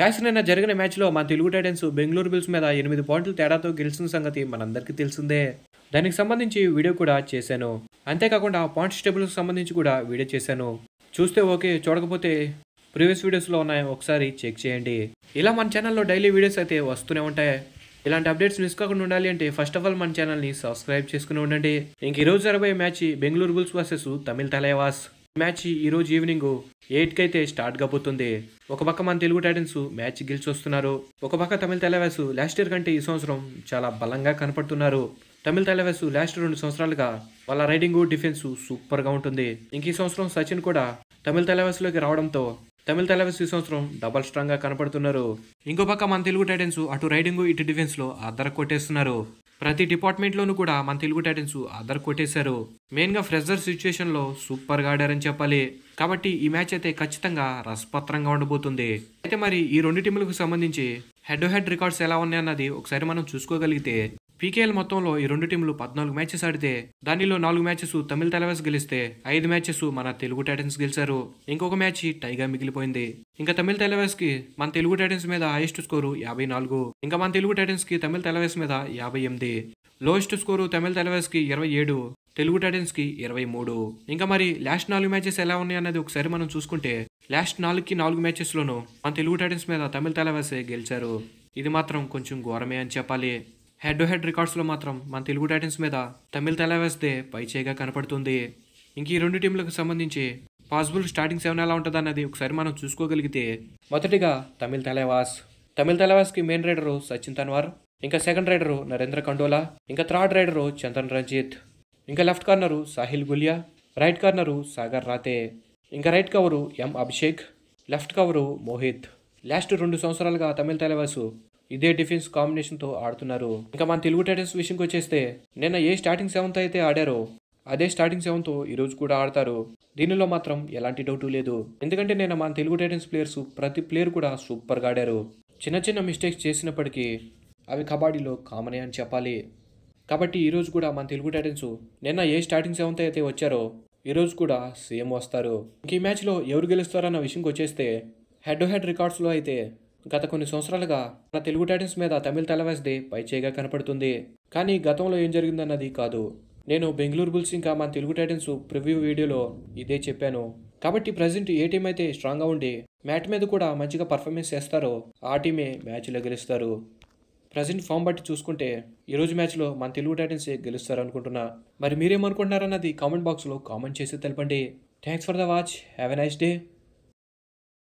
cash నిన్న జరిగిన మ్యాచ్లో మన తెలుగు టైటన్స్ బెంగళూరు బిల్స్ మీద ఎనిమిది పాయింట్లు తేడాతో గెలిచిన సంగతి మనందరికీ తెలిసిందే దానికి సంబంధించి వీడియో కూడా చేశాను అంతేకాకుండా పాయింట్స్ టేబుల్కి సంబంధించి కూడా వీడియో చేశాను చూస్తే ఓకే చూడకపోతే ప్రీవియస్ వీడియోస్లో ఉన్నాయి ఒకసారి చెక్ చేయండి ఇలా మన ఛానల్లో డైలీ వీడియోస్ అయితే వస్తూనే ఉంటాయి ఇలాంటి అప్డేట్స్ మిస్ కాకుండా ఉండాలి అంటే ఫస్ట్ ఆఫ్ ఆల్ మన ఛానల్ని సబ్స్క్రైబ్ చేసుకుని ఉండండి ఇంక ఈరోజు జరబోయే match Bengaluru bulls versus Tamil Thalaivas match ఈరోజు ఈవినింగ్ ఎయిట్కి అయితే స్టార్ట్ కాబోతుంది ఒక పక్క మన తెలుగు టైటన్స్ మ్యాచ్ గెలిచొస్తున్నారు ఒక పక్క తమిళ తెలవాసు లాస్ట్ ఇయర్ కంటే ఈ సంవత్సరం చాలా బలంగా కనపడుతున్నారు తమిళ తెలవేస్ లాస్ట్ రెండు సంవత్సరాలుగా వాళ్ళ రైడింగ్ డిఫెన్స్ సూపర్గా ఉంటుంది ఇంక ఈ సంవత్సరం సచిన్ కూడా తమిళ తెలవాసులోకి రావడంతో తమిళ తెలవేస్ ఈ సంవత్సరం డబల్ స్ట్రాంగ్ గా కనపడుతున్నారు ఇంకో పక్క మన తెలుగు టైటన్స్ అటు రైడింగ్ ఇటు డిఫెన్స్ లో అద్దర కొట్టేస్తున్నారు ప్రతి డిపార్ట్మెంట్లోనూ కూడా మన తెలుగు టైటన్స్ అదర్ కొట్టేశారు మెయిన్గా ఫ్రెజర్ సిచ్యువేషన్లో సూపర్గా ఆడారని చెప్పాలి కాబట్టి ఈ మ్యాచ్ అయితే ఖచ్చితంగా రసపత్రంగా ఉండబోతుంది అయితే మరి ఈ రెండు టీములకు సంబంధించి హెడ్ టు హెడ్ రికార్డ్స్ ఎలా ఉన్నాయన్నది ఒకసారి మనం చూసుకోగలిగితే పీకేఎల్ మొత్తంలో ఈ రెండు టీంలు పద్నాలుగు మ్యాచెస్ ఆడితే దానిలో నాలుగు మ్యాచెస్ తమిళ టైలర్స్ గెలిస్తే ఐదు మ్యాచెస్ మన తెలుగు టైటన్స్ గెలిచారు ఇంకొక మ్యాచ్ టైగా మిగిలిపోయింది ఇంకా తమిళ టైలర్స్ కి మన తెలుగు టైటన్స్ మీద హైయెస్ట్ స్కోరు యాభై నాలుగు ఇంకా మన తెలుగు టైటన్స్ కి తమిళ టైలర్స్ మీద యాభై ఎనిమిది లోయెస్ట్ స్కోరు తమిళ టైలర్స్ కి ఇరవై ఏడు తెలుగు కి ఇరవై మూడు ఇంకా మరి లాస్ట్ నాలుగు మ్యాచెస్ ఎలా ఉన్నాయి అనేది ఒకసారి మనం చూసుకుంటే లాస్ట్ నాలుగుకి నాలుగు మ్యాచెస్లోనూ మన తెలుగు టైటన్స్ మీద తమిళ తలవాసే గెలిచారు ఇది మాత్రం కొంచెం ఘోరమే అని చెప్పాలి హెడ్ టు హెడ్ రికార్డ్స్లో మాత్రం మన తెలుగు టైటన్స్ మీద తమిళ తెలవేస్తే పైచేగా కనపడుతుంది ఇంక ఈ రెండు టీంలకు సంబంధించి పాసిబుల్ స్టార్టింగ్ సెవెన్ ఎలా ఉంటుంది అన్నది ఒకసారి మనం చూసుకోగలిగితే మొదటిగా తమిళ తెలవాస్ తమిళ తెలవాస్కి మెయిన్ రైడరు సచిన్ తన్వార్ ఇంకా సెకండ్ రైడరు నరేంద్ర కండోలా ఇంకా థర్డ్ రైడరు చందన్ రంజిత్ ఇంకా left corner Sahil Gulia right corner Sagar Rathee ఇంకా right cover M Abhishek left cover Mohit last రెండు సంవత్సరాలుగా తమిళ తెలవాసు ఇదే డిఫెన్స్ కాంబినేషన్తో ఆడుతున్నారు ఇంకా మన తెలుగు టైటన్స్ విషయంకి వచ్చేస్తే నిన్న ఏ స్టార్టింగ్ సెవెంత్ అయితే ఆడారో అదే స్టార్టింగ్ సెవెన్తో ఈరోజు కూడా ఆడతారు దీనిలో మాత్రం ఎలాంటి డౌట్ లేదు ఎందుకంటే నేను మన తెలుగు టైటన్స్ ప్లేయర్స్ ప్రతి ప్లేయర్ కూడా సూపర్గా ఆడారు చిన్న చిన్న మిస్టేక్స్ చేసినప్పటికీ అవి కబడ్డీలో కామనే అని చెప్పాలి కాబట్టి ఈరోజు కూడా మన తెలుగు టైటన్స్ నిన్న ఏ స్టార్టింగ్ సెవెంత్ అయితే వచ్చారో ఈరోజు కూడా సేమ్ వస్తారు ఇంక ఈ మ్యాచ్లో ఎవరు గెలుస్తారన్న విషయంకి వచ్చేస్తే హెడ్ టు హెడ్ రికార్డ్స్లో అయితే గత కొన్ని సంవత్సరాలుగా మన తెలుగు టైటన్స్ మీద తమిళ తెలవాస్దే పైచేగా కనపడుతుంది కానీ గతంలో ఏం జరిగిందన్నది కాదు నేను బెంగళూరు బుల్స్ ఇంకా మన తెలుగు టైటన్స్ ప్రివ్యూ వీడియోలో ఇదే చెప్పాను కాబట్టి ప్రజెంట్ ఏ టీం అయితే స్ట్రాంగ్గా ఉండి మ్యాట్ మీద కూడా మంచిగా పర్ఫార్మెన్స్ చేస్తారో ఆ టీమే మ్యాచ్లో గెలుస్తారు ప్రజెంట్ ఫామ్ బట్టి చూసుకుంటే ఈరోజు మ్యాచ్లో మన తెలుగు టైటన్స్ గెలుస్తారు అనుకుంటున్నా మరి మీరేమనుకుంటున్నారన్నది కామెంట్ బాక్స్లో కామెంట్ చేసి తెలపండి thanks for the watch have a nice day